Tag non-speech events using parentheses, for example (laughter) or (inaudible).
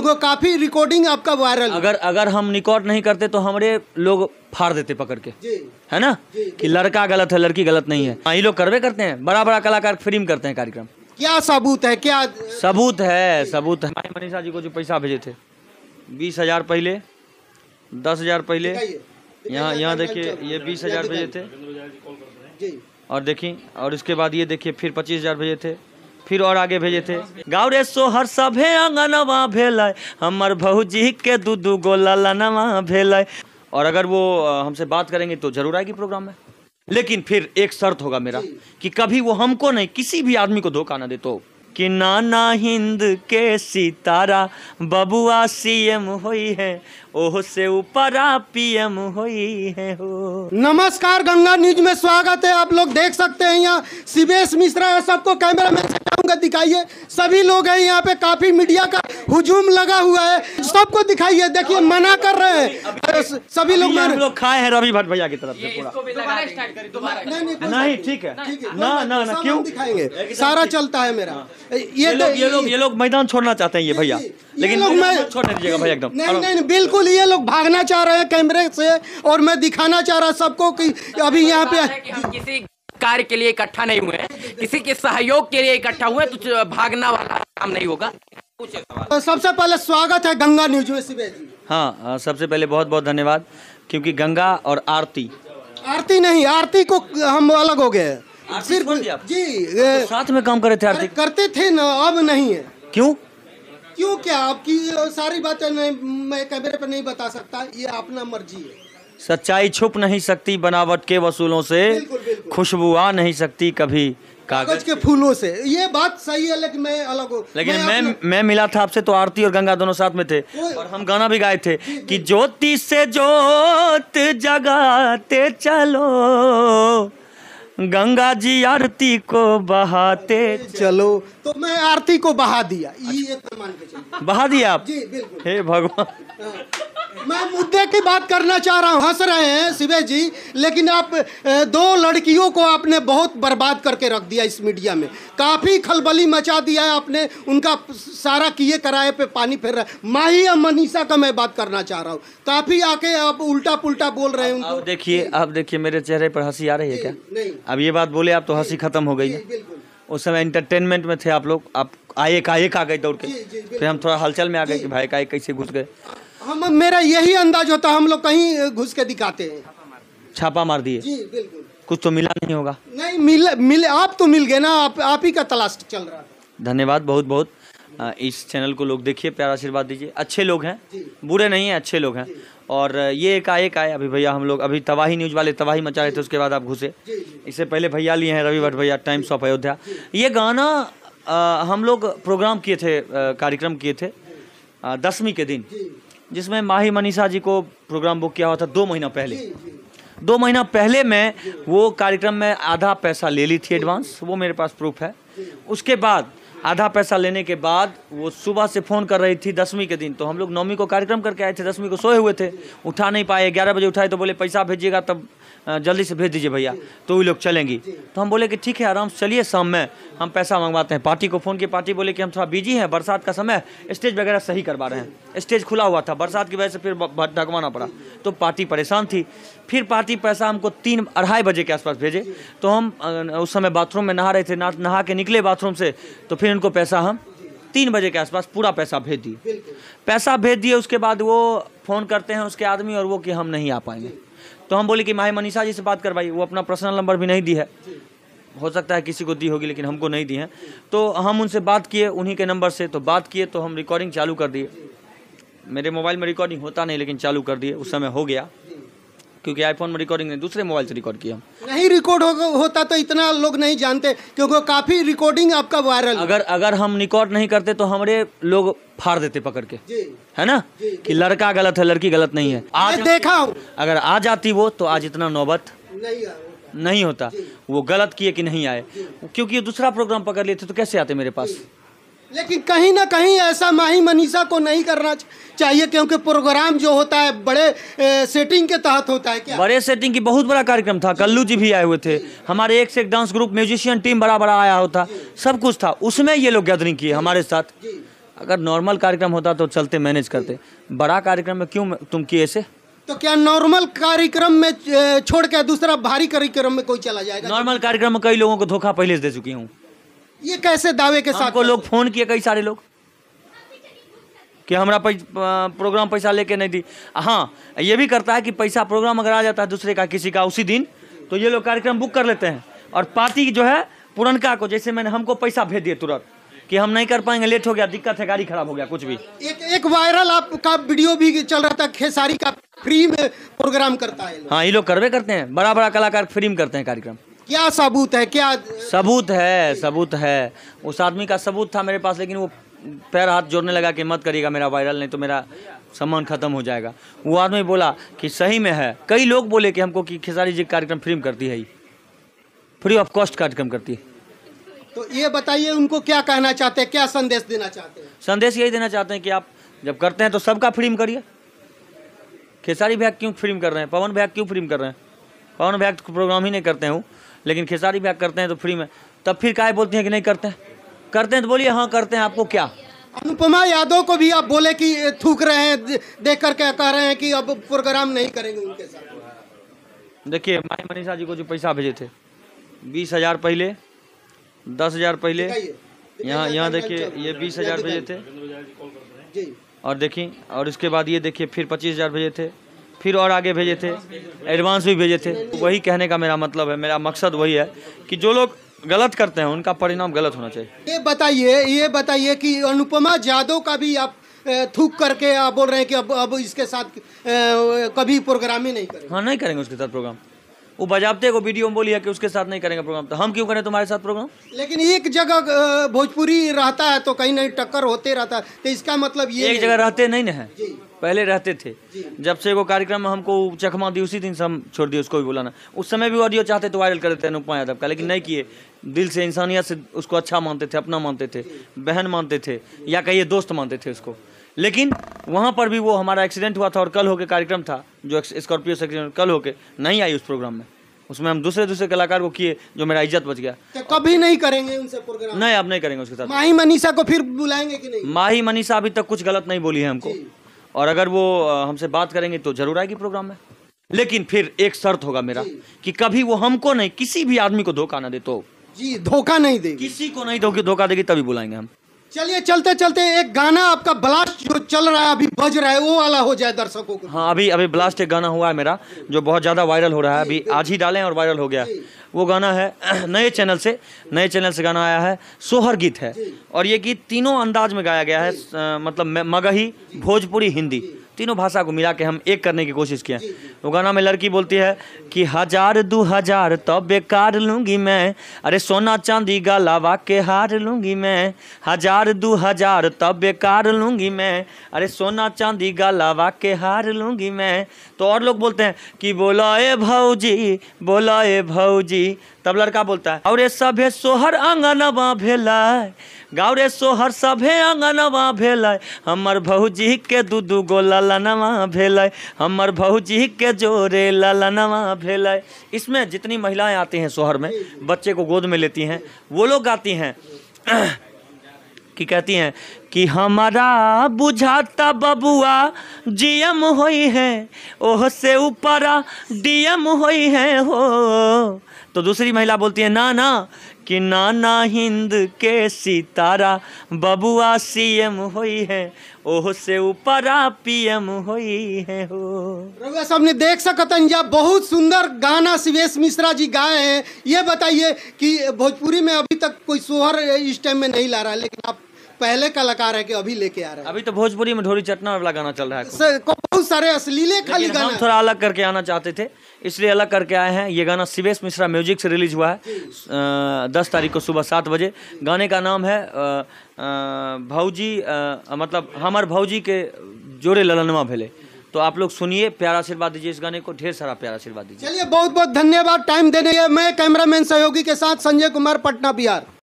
लोगों काफी रिकॉर्डिंग आपका वायरल अगर अगर हम रिकॉर्ड नहीं करते तो हमारे लोग फाड़ देते पकड़ के है ना जी, कि लड़का गलत है लड़की गलत नहीं है वही हाँ, लोग करवे करते हैं बड़ा बड़ा कलाकार फिल्म करते हैं कार्यक्रम क्या सबूत है क्या सबूत है सबूत है मनीषा जी को जो पैसा भेजे थे बीस हजार पहले दस हजार पहले यहाँ यहाँ देखिए ये बीस हजार भेजे थे और देखिए और इसके बाद ये देखिए फिर पच्चीस हजार भेजे थे फिर और आगे भेजे थे गौरे सोहर सभे अंगनवा भेल हमार भौजी के दू दू गो ललनवा भेल और अगर वो हमसे बात करेंगे तो जरूर आएगी प्रोग्राम में लेकिन फिर एक शर्त होगा मेरा कि कभी वो हमको नहीं किसी भी आदमी को धोखा ना दे तो कि नाना हिंद के सितारा बबुआ सीएम हुई है ओह से ऊपर पीएम हुई है हो नमस्कार गंगा न्यूज में स्वागत है आप लोग देख सकते हैं यहाँ शिवेश मिश्रा है सबको कैमरा मैन से चाहूँगा दिखाइए सभी लोग हैं यहाँ पे काफी मीडिया का हुजूम लगा हुआ है सबको दिखाइए देखिए मना कर रहे हैं सभी लोग हम लोग खाए हैं रवि भट्ट भैया की तरफ से पूरा नहीं ठीक है ना ना ना क्यों दिखाएंगे सारा चलता है मेरा हाँ। तो ये लोग ये लोग मैदान छोड़ना चाहते हैं ये भैया लेकिन लोग मैं छोड़ दीजिएगा भाई एकदम नहीं नहीं बिल्कुल ये लोग भागना चाह रहे हैं कैमरे से और मैं दिखाना चाह रहा सबको कि अभी यहाँ पे किसी कार्य के लिए इकट्ठा नहीं हुए किसी के सहयोग के लिए इकट्ठा हुए तो भागना वाला काम नहीं होगा तो सबसे पहले स्वागत है गंगा न्यूज हाँ सबसे पहले बहुत बहुत धन्यवाद क्योंकि गंगा और आरती आरती नहीं आरती को हम अलग हो गए सिर्फ जी तो साथ में काम कर रहे थे आरती करते थे ना अब नहीं है क्यों क्यों क्या आपकी सारी बातें मैं, मैं कैमरे पर नहीं बता सकता ये अपना मर्जी है सच्चाई छुप नहीं सकती बनावट के वसूलों से खुशबू आ नहीं सकती कभी कागज के फूलों से ये बात सही है लेकिन मैं अलग हूँ लेकिन मैं मैं, मैं मिला था आपसे तो आरती और गंगा दोनों साथ में थे और हम गाना भी गाए थे कि ज्योति से जोत जगाते चलो गंगा जी आरती को बहाते चलो तो मैं आरती को बहा दिया ये तो बहा दिया आप जी बिल्कुल हे भगवान हाँ। मैं मुद्दे की बात करना चाह रहा हूँ हंस रहे हैं शिवे जी लेकिन आप दो लड़कियों को आपने बहुत बर्बाद करके रख दिया इस मीडिया में काफ़ी खलबली मचा दिया है आपने उनका सारा किए कराए पे पानी फेर रहा है माही और मनीषा का मैं बात करना चाह रहा हूँ काफ़ी आके आप उल्टा पुल्टा बोल रहे हैं देखिए आप देखिए मेरे चेहरे पर हंसी आ रही है क्या नहीं अब ये बात बोले आप तो हंसी खत्म हो गई है उस समय एंटरटेनमेंट में थे आप लोग आप आए का एक आ गए दौड़ के फिर हम थोड़ा हलचल में आ गए कि भाई का एक कैसे घुस गए हम मेरा यही अंदाज होता हम लोग कहीं घुस के दिखाते हैं छापा मार दिए जी बिल्कुल कुछ तो मिला नहीं होगा नहीं मिल मिले आप तो मिल गए ना आप आप ही का तलाश चल रहा है धन्यवाद बहुत बहुत इस चैनल को लोग देखिए प्यारा आशीर्वाद दीजिए अच्छे लोग हैं बुरे नहीं हैं अच्छे लोग हैं और ये एकाएक आए अभी भैया हम लोग अभी तबाही न्यूज वाले तबाही मचा रहे थे उसके बाद आप घुसे इससे पहले भैया लिए हैं रवि भट्ट भैया टाइम्स ऑफ अयोध्या ये गाना आ, हम लोग प्रोग्राम किए थे कार्यक्रम किए थे दसवीं के दिन जिसमें माही मनीषा जी को प्रोग्राम बुक किया हुआ था दो महीना पहले जी, जी। दो महीना पहले मैं वो कार्यक्रम में आधा पैसा ले ली थी एडवांस वो मेरे पास प्रूफ है उसके बाद आधा पैसा लेने के बाद वो सुबह से फ़ोन कर रही थी दसवीं के दिन तो हम लोग नौवीं को कार्यक्रम करके आए थे दसवीं को सोए हुए थे उठा नहीं पाए ग्यारह बजे उठाए तो बोले पैसा भेजिएगा तब जल्दी से भेज दीजिए भैया तो वो लोग चलेंगी तो हम बोले कि ठीक है आराम से चलिए शाम में हम पैसा मंगवाते हैं पार्टी को फ़ोन किया पार्टी बोले कि हम थोड़ा बिजी हैं बरसात का समय स्टेज वगैरह सही करवा रहे हैं स्टेज खुला हुआ था बरसात की वजह से फिर ढकवाना पड़ा तो पार्टी परेशान थी फिर पार्टी पैसा हमको तीन अढ़ाई बजे के आसपास भेजे तो हम उस समय बाथरूम में नहा रहे थे नहा के निकले बाथरूम से तो फिर उनको पैसा हम तीन बजे के आसपास पूरा पैसा भेज दिए पैसा भेज दिए उसके बाद वो फ़ोन करते हैं उसके आदमी और वो कि हम नहीं आ पाएंगे तो हम बोले कि माए मनीषा जी से बात करवाई वो अपना पर्सनल नंबर भी नहीं दी है हो सकता है किसी को दी होगी लेकिन हमको नहीं दी है तो हम उनसे बात किए उन्हीं के नंबर से तो बात किए तो हम रिकॉर्डिंग चालू कर दिए मेरे मोबाइल में रिकॉर्डिंग होता नहीं लेकिन चालू कर दिए उस समय हो गया क्योंकि आईफोन में रिकॉर्डिंग नहीं दूसरे मोबाइल से रिकॉर्ड किया नहीं रिकॉर्ड हो, होता तो इतना लोग नहीं जानते क्योंकि काफ़ी रिकॉर्डिंग आपका वायरल अगर अगर हम रिकॉर्ड नहीं करते तो हमारे लोग फाड़ देते पकड़ के है ना कि लड़का गलत है लड़की गलत नहीं है आज देखा हूँ अगर आ जाती वो तो आज इतना नौबत नहीं नहीं होता वो गलत किए कि नहीं आए क्योंकि दूसरा प्रोग्राम पकड़ लिए थे तो कैसे आते मेरे पास लेकिन कहीं ना कहीं ऐसा माही मनीषा को नहीं करना चाहिए क्योंकि प्रोग्राम जो होता है बड़े ए, सेटिंग के तहत होता है क्या बड़े सेटिंग की बहुत बड़ा कार्यक्रम था कल्लू जी भी आए हुए थे हमारे एक से एक डांस ग्रुप म्यूजिशियन टीम बड़ा बड़ा आया होता सब कुछ था उसमें ये लोग गैदरिंग किए हमारे साथ अगर नॉर्मल कार्यक्रम होता तो चलते मैनेज करते बड़ा कार्यक्रम में क्यों तुम किए ऐसे तो क्या नॉर्मल कार्यक्रम में छोड़ के दूसरा भारी कार्यक्रम में कोई चला जाएगा नॉर्मल कार्यक्रम में कई लोगों को धोखा पहले से दे चुकी हूँ ये कैसे दावे के साथ को लोग फोन किए कई सारे लोग कि हमारा पैस, प्रोग्राम पैसा लेके नहीं दी हाँ ये भी करता है कि पैसा प्रोग्राम अगर आ जाता है दूसरे का किसी का उसी दिन तो ये लोग कार्यक्रम बुक कर लेते हैं और पार्टी जो है पुरनका को जैसे मैंने हमको पैसा भेज दिया तुरंत कि हम नहीं कर पाएंगे लेट हो गया दिक्कत है गाड़ी खराब हो गया कुछ भी एक एक वायरल आपका वीडियो भी चल रहा था खेसारी का फ्री में प्रोग्राम करता है हाँ ये लोग करवे करते हैं बड़ा बड़ा कलाकार फ्री में करते हैं कार्यक्रम क्या सबूत है क्या सबूत है सबूत है उस आदमी का सबूत था मेरे पास लेकिन वो पैर हाथ जोड़ने लगा कि मत करिएगा मेरा वायरल नहीं तो मेरा सम्मान खत्म हो जाएगा वो आदमी बोला कि सही में है कई लोग बोले कि हमको कि खेसारी जी कार्यक्रम फ्री में करती है फ्री ऑफ कॉस्ट कार्यक्रम करती है तो ये बताइए उनको क्या कहना चाहते हैं क्या संदेश देना चाहते हैं संदेश यही देना चाहते हैं कि आप जब करते हैं तो सबका फ्री में करिए खेसारी भैया क्यों फ्री में कर रहे हैं पवन भैया क्यों फ्री में कर रहे हैं पवन भैया तो प्रोग्राम ही नहीं करते हूँ लेकिन खेसारी भैया करते हैं तो फ्री में तब फिर काहे बोलती हैं कि नहीं करते हैं करते हैं तो बोलिए हाँ करते हैं आपको क्या अनुपमा यादव को भी आप बोले कि थूक रहे हैं देख कर कह रहे हैं कि अब प्रोग्राम नहीं करेंगे उनके साथ देखिए माई मनीषा जी को जो पैसा भेजे थे बीस हजार पहले दस हजार पहले यहाँ यहाँ देखिए ये बीस हजार भेजे थे और देखिए और इसके बाद ये देखिए फिर पच्चीस हजार भेजे थे फिर और आगे भेजे थे एडवांस भी भेजे थे वही कहने का मेरा मतलब है मेरा मकसद वही है कि जो लोग गलत करते हैं उनका परिणाम गलत होना चाहिए ये बताइए ये बताइए कि अनुपमा यादव का भी आप थूक करके आप बोल रहे हैं कि अब अब इसके साथ कभी प्रोग्राम ही नहीं करेंगे हाँ नहीं करेंगे उसके साथ प्रोग्राम वो बजाबते को वीडियो में बोलिए कि उसके साथ नहीं करेंगे प्रोग्राम तो हम क्यों करें तुम्हारे साथ प्रोग्राम लेकिन एक जगह भोजपुरी रहता है तो कहीं नहीं टक्कर होते रहता है तो इसका मतलब ये एक जगह रहते नहीं ना है पहले रहते थे जब से वो कार्यक्रम में हमको चकमा दी उसी दिन से हम छोड़ दिए उसको भी बुलाना उस समय भी ऑडियो चाहते तो वायरल कर देते अनुपमा यादव का लेकिन नहीं किए दिल से इंसानियत से उसको अच्छा मानते थे अपना मानते थे बहन मानते थे या कहिए दोस्त मानते थे उसको लेकिन वहाँ पर भी वो हमारा एक्सीडेंट हुआ था और कल होके कार्यक्रम था जो स्कॉर्पियो से एक्सीडेंट कल होके नहीं आई उस प्रोग्राम में उसमें हम दूसरे दूसरे कलाकार को किए जो मेरा इज्जत बच गया तो कभी नहीं करेंगे उनसे प्रोग्राम नहीं अब नहीं करेंगे उसके साथ माही मनीषा को फिर बुलाएंगे कि नहीं माही मनीषा अभी तक कुछ गलत नहीं बोली है हमको और अगर वो हमसे बात करेंगे तो जरूर आएगी प्रोग्राम में लेकिन फिर एक शर्त होगा मेरा कि कभी वो हमको नहीं किसी भी आदमी को धोखा ना दे तो जी धोखा नहीं दे किसी को नहीं धोखा देगी तभी बुलाएंगे हम चलिए चलते चलते एक गाना आपका ब्लास्ट जो चल रहा है अभी बज रहा है वो वाला हो जाए दर्शकों को हाँ अभी अभी ब्लास्ट एक गाना हुआ है मेरा जो बहुत ज़्यादा वायरल हो रहा है अभी आज ही डालें और वायरल हो गया वो गाना है (clears throat) नए चैनल से नए चैनल से गाना आया है सोहर गीत है और ये गीत तीनों अंदाज में गाया गया है मतलब मगही भोजपुरी हिंदी तीनों भाषा को मिला के हम एक करने की कोशिश किए तो गाना में लड़की बोलती है कि हजार दो हजार तो बेकार लूँगी मैं अरे सोना चांदी गलावा के हार लूँगी मैं हजार दो हजार तो बेकार लूँगी मैं अरे सोना चांदी गलावा के हार लूँगी मैं तो और लोग बोलते हैं कि बोला ए भाजी बोला ए भाजी तब लड़का बोलता है और ये सोहर अंगनवा भेला गावरे सोहर सभे अंगनवा भेल हमर भौजी के दू दू गो ललनवा भेल हमर भौजी के जोरे ललनवा भेल इसमें जितनी महिलाएं आती हैं शोहर में बच्चे को गोद में लेती हैं वो लोग गाती हैं (clears throat) कि कहती हैं कि हमारा बुझाता बबुआ जीएम होई है ओह से ऊपर डीएम होई है हो तो दूसरी महिला बोलती है ना ना कि नाना हिंद के सितारा बबुआ सीएम होई है ओह से ऊपर पीएम होई है हो रघुआ साहब ने देख सकतन बहुत सुंदर गाना शिवेश मिश्रा जी गाए हैं ये बताइए कि भोजपुरी में अभी तक कोई सोहर इस टाइम में नहीं ला रहा है लेकिन आप पहले कलाकार है कि अभी लेके आ रहे हैं अभी तो भोजपुरी में ढोरी चटना वाला गाना चल रहा है बहुत सारे अश्लीले खाली गाना थोड़ा अलग करके आना चाहते थे इसलिए अलग करके आए हैं ये गाना शिवेश मिश्रा म्यूजिक से रिलीज हुआ है दस तारीख को सुबह सात बजे गाने का नाम है भाजी मतलब हमार भाजी के जोड़े ललनवा भले तो आप लोग सुनिए प्यारा आशीर्वाद दीजिए इस गाने को ढेर सारा प्यार आशीर्वाद दीजिए चलिए बहुत बहुत धन्यवाद टाइम देने मैं कैमरामैन सहयोगी के साथ संजय कुमार पटना बिहार